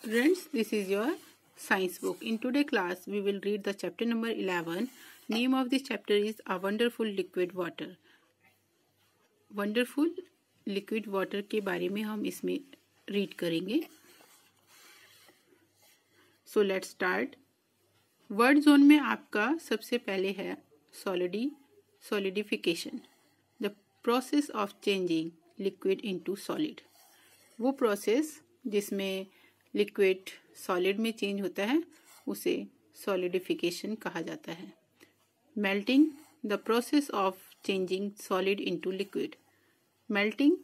Students, this is your science book. In today class, we will read the chapter number 11. Name of this chapter is A Wonderful Liquid Water. Wonderful Liquid Water ke bare mein hum isme read karenge So let's start. word zone mein aapka sabse pehle hai सॉलिडी solidification the process of changing liquid into solid wo process जिसमें liquid solid में change होता है उसे solidification कहा जाता है melting the process of changing solid into liquid melting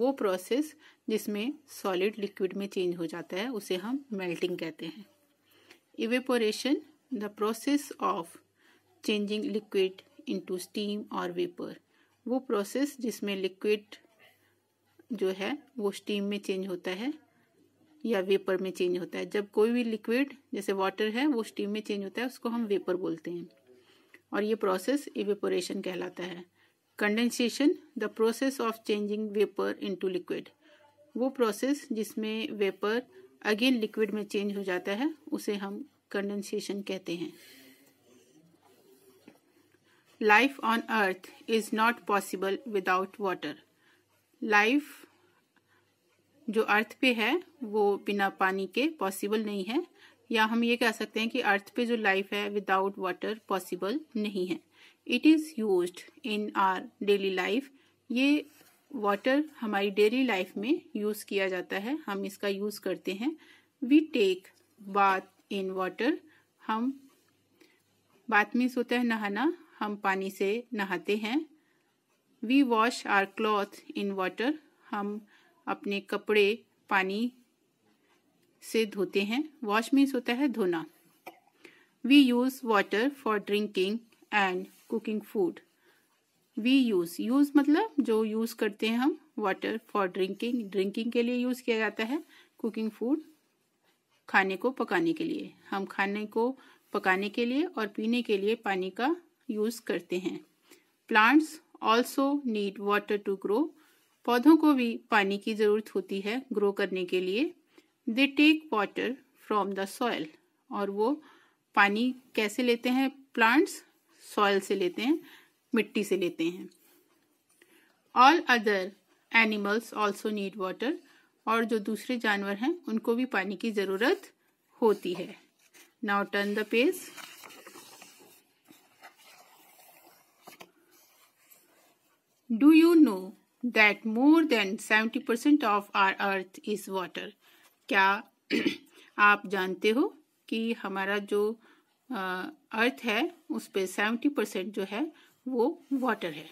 वो प्रोसेस जिसमें सॉलिड लिक्विड में चेंज हो जाता है उसे हम मेल्टिंग कहते हैं evaporation the process of changing liquid into steam और वेपर वो प्रोसेस जिसमें लिक्विड जो है वो स्टीम में चेंज होता है या वेपर में चेंज होता है जब कोई भी लिक्विड जैसे वाटर है वो स्टीम में चेंज होता है उसको हम वेपर बोलते हैं और ये प्रोसेस इवेपोरेशन कहलाता है condensation the process of changing vapour into liquid वो प्रोसेस जिसमें वेपर अगेन लिक्विड में चेंज हो जाता है उसे हम कंडेंसेशन कहते हैं life on earth is not possible without water life जो अर्थ पे है वो बिना पानी के पॉसिबल नहीं है या हम ये कह सकते हैं कि अर्थ पे जो लाइफ है विदाउट वाटर पॉसिबल नहीं है it is use in our daily life ये वाटर हमारी डेली लाइफ में यूज़ किया जाता है हम इसका यूज़ करते हैं we take bath in water हम बाथ मीन्स होता है नहाना हम पानी से नहाते हैं we wash our cloth in water हम अपने कपड़े पानी से धोते हैं वॉश मीन्स होता है धोना we use water for drinking and cooking food we use use मतलब जो यूज करते हैं हम वाटर फॉर ड्रिंकिंग ड्रिंकिंग के लिए यूज किया जाता है कुकिंग फूड खाने को पकाने के लिए हम खाने को पकाने के लिए और पीने के लिए पानी का यूज करते हैं plants also need water to grow पौधों को भी पानी की ज़रूरत होती है ग्रो करने के लिए they take water from the soil और वो पानी कैसे लेते हैं प्लांट्स सॉयल से लेते हैं मिट्टी से लेते हैं all other animals also need water और जो दूसरे जानवर हैं उनको भी पानी की ज़रूरत होती है now turn the page do you know that more than seventy percent of our earth is water क्या आप जानते हो कि हमारा जो अर्थ है उस पर सेवेंटी परसेंट जो है वो वाटर है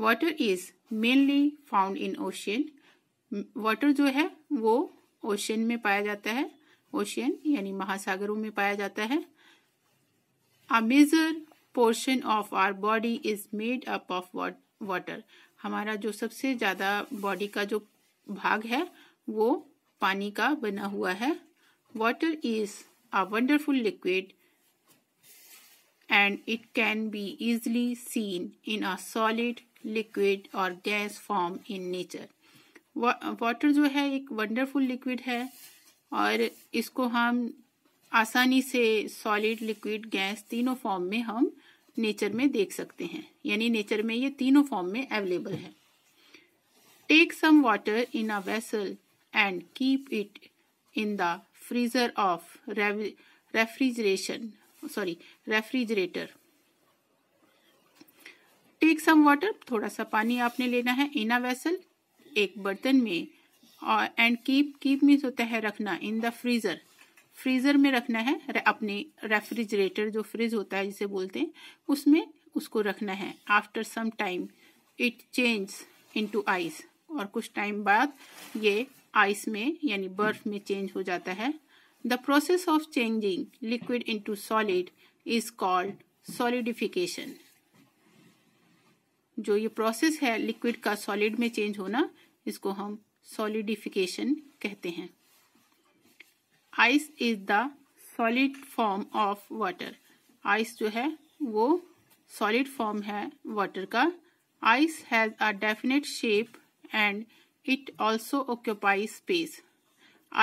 water is mainly found in ocean water जो है वो ओशियन में पाया जाता है ओशियन यानी महासागरों में पाया जाता है a major portion of our body is made up of water हमारा जो सबसे ज़्यादा बॉडी का जो भाग है वो पानी का बना हुआ है water is a wonderful liquid and it can be easily seen in a solid liquid और gas form in nature water जो है एक वंडरफुल लिक्विड है और इसको हम आसानी से सॉलिड लिक्विड गैस तीनों फॉर्म में हम नेचर में देख सकते हैं यानी नेचर में ये तीनों फॉर्म में अवेलेबल है take some water in a vessel and keep it in the freezer of refrigeration sorry refrigerator take some water थोड़ा सा पानी आपने लेना है इन अ वेसल एक बर्तन में एंड कीप कीप मीन्स होता है रखना इन द फ्रीजर फ्रीज़र में रखना है अपने रेफ्रिजरेटर जो फ्रिज होता है जिसे बोलते हैं उसमें उसको रखना है after some time it change into ice और कुछ टाइम बाद ये आइस में यानी बर्फ में चेंज हो जाता है the process of changing liquid into solid is called solidification जो ये प्रोसेस है लिक्विड का सॉलिड में चेंज होना इसको हम सॉलिडिफिकेशन कहते हैं ice is the solid form of water ice जो है वो सॉलिड फॉर्म है वाटर का ice has a definite shape and it also occupy space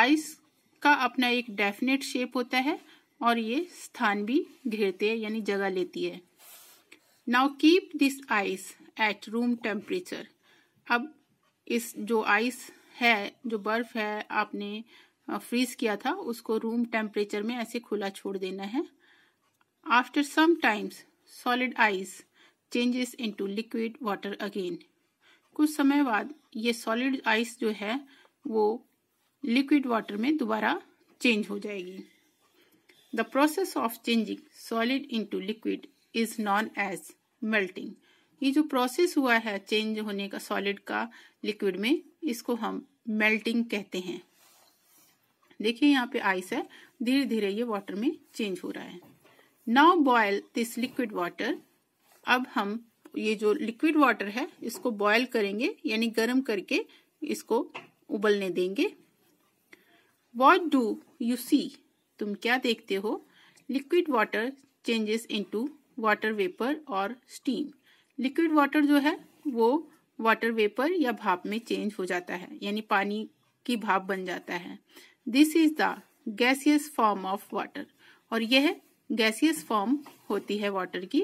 ice का अपना एक डेफिनेट शेप होता है और ये स्थान भी घेरते हैं यानी जगह लेती है now keep this ice at room temperature अब इस जो आइस है जो बर्फ है आपने फ्रीज किया था उसको रूम टेम्परेचर में ऐसे खुला छोड़ देना है after some times solid ice changes into liquid water again कुछ समय बाद ये सॉलिड आइस जो है वो लिक्विड वाटर में दोबारा चेंज हो जाएगी the process of changing solid into liquid is known as melting ये जो प्रोसेस हुआ है चेंज होने का सॉलिड का लिक्विड में इसको हम मेल्टिंग कहते हैं देखिए यहाँ पे आइस है धीरे धीरे ये वाटर में चेंज हो रहा है now boil this liquid water अब हम ये जो लिक्विड वाटर है इसको बॉयल करेंगे यानी गर्म करके इसको उबलने देंगे वॉट डू यू सी तुम क्या देखते हो liquid water changes to water vapour और स्टीम लिक्विड वाटर जो है वो वाटर वेपर या भाप में चेंज हो जाता है यानी पानी की भाप बन जाता है this is the gaseous form of water और यह गैसियस फॉर्म होती है वाटर की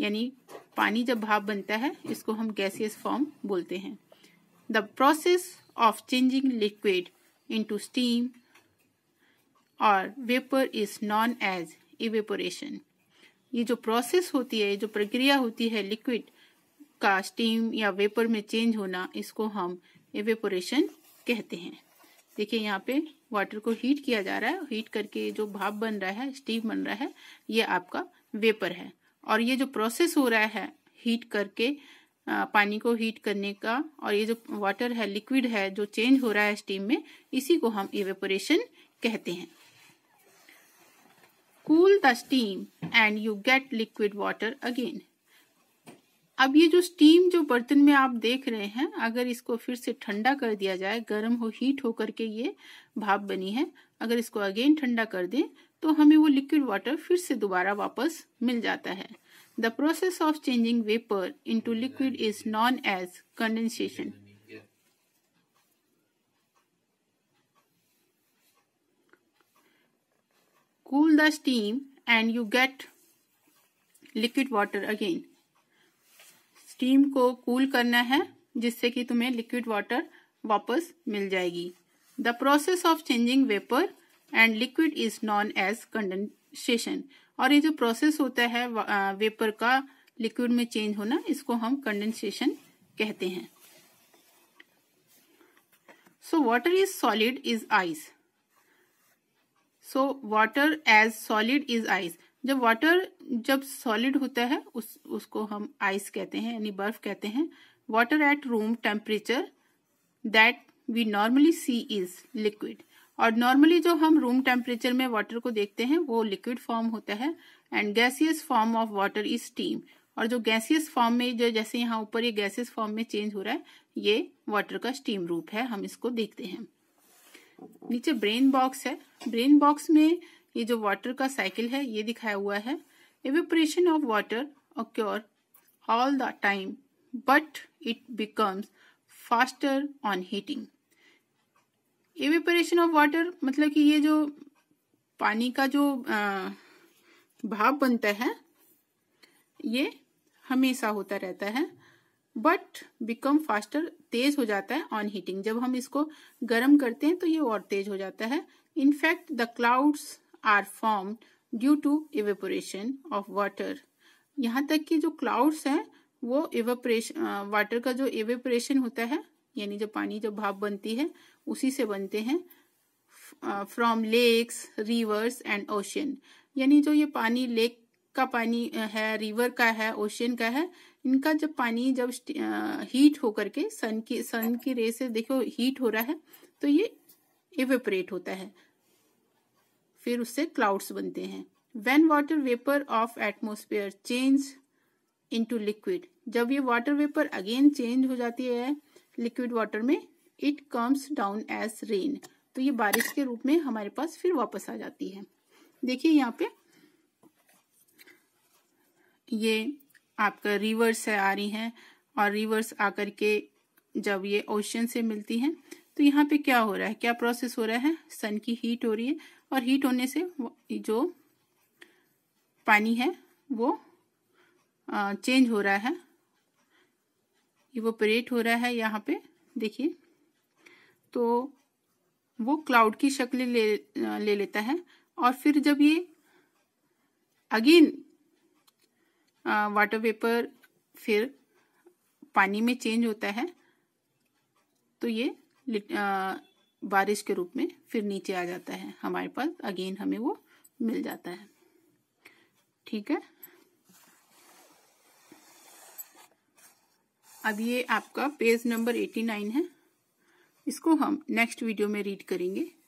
यानी पानी जब भाप बनता है इसको हम गैसियस फॉर्म बोलते हैं the process of changing liquid to steam और vapour is known as evaporation ये जो प्रोसेस होती है जो प्रक्रिया होती है लिक्विड का स्टीम या वेपर में चेंज होना इसको हम इवेपोरेशन कहते हैं देखिए यहाँ पे वाटर को हीट किया जा रहा है हीट करके जो भाप बन रहा है स्टीव बन रहा है ये आपका वेपर है और ये जो प्रोसेस हो रहा है हीट करके पानी को हीट करने का और ये जो वाटर है लिक्विड है जो चेंज हो रहा है स्टीम में इसी को हम इवेपोरेशन कहते हैं cool the steam and you get liquid water again अब ये जो स्टीम जो बर्तन में आप देख रहे हैं अगर इसको फिर से ठंडा कर दिया जाए गर्म हो हीट होकर के ये भाप बनी है अगर इसको अगेन ठंडा कर दें तो हमें वो लिक्विड वाटर फिर से दोबारा वापस मिल जाता है the process of changing vapour into liquid is known as condensation cool the steam and you get liquid water again steam को कूल करना है जिससे कि तुम्हें लिक्विड वाटर वापस मिल जाएगी the process of changing vapour and liquid is known as condensation और ये जो प्रोसेस होता है वेपर का लिक्विड में चेंज होना इसको हम कंडेंसेशन कहते हैं so water is solid is ice so water as solid is ice जब वाटर जब सॉलिड होता है उस उसको हम आइस कहते हैं यानी बर्फ कहते हैं water at room temperature that we normally see is liquid और नॉर्मली जो हम रूम टेम्परेचर में वाटर को देखते हैं वो लिक्विड फॉर्म होता है and gaseous form of water is steam और जो गैसियस फॉर्म में जो जैसे यहाँ ऊपर ये गैसियस फॉर्म में चेंज हो रहा है ये वाटर का स्टीम रूप है हम इसको देखते हैं नीचे ब्रेन बॉक्स है ब्रेन बॉक्स में ये जो वाटर का साइकिल है ये दिखाया हुआ है evaporation of water occur all the time but it becomes faster on heating evaporation of water मतलब कि ये जो पानी का जो भाप बनता है ये हमेशा होता रहता है बट बिकम फास्टर तेज हो जाता है ऑन हीटिंग जब हम इसको गर्म करते हैं तो ये और तेज हो जाता है in fact the clouds are form due to evaporation of water यहाँ तक कि जो क्लाउड्स हैं वो इवेपोरेशन वाटर का जो इवेपोरेशन होता है यानी जो पानी जो भाप बनती है उसी से बनते हैं from lakes rivers and ocean यानी जो ये पानी लेक का पानी है रिवर का है ओशियन का है इनका जब पानी जब हीट होकर के सन की सन की रे से देखो हीट हो रहा है तो ये इवेपरेट होता है फिर उससे क्लाउड्स बनते हैं when water vapour of atmosphere change into liquid जब ये वाटर वेपर अगेन चेंज हो जाती है लिक्विड वाटर में it comes down as rain तो ये बारिश के रूप में हमारे पास फिर वापस आ जाती है देखिए यहाँ पे ये आपका रिवर्स है आ रही हैं और रिवर्स आकर के जब ये ओशन से मिलती हैं तो यहाँ पे क्या हो रहा है क्या प्रोसेस हो रहा है सन की हीट हो रही है और हीट होने से जो पानी है वो चेंज हो रहा है इवोपरेट हो रहा है यहाँ पे देखिए तो वो क्लाउड की शक्ल ले ले लेता है और फिर जब ये अगेन वाटर वेपर फिर पानी में चेंज होता है तो ये बारिश के रूप में फिर नीचे आ जाता है हमारे पास अगेन हमें वो मिल जाता है ठीक है अब ये आपका पेज नंबर एटी नाइन है इसको हम नेक्स्ट वीडियो में रीड करेंगे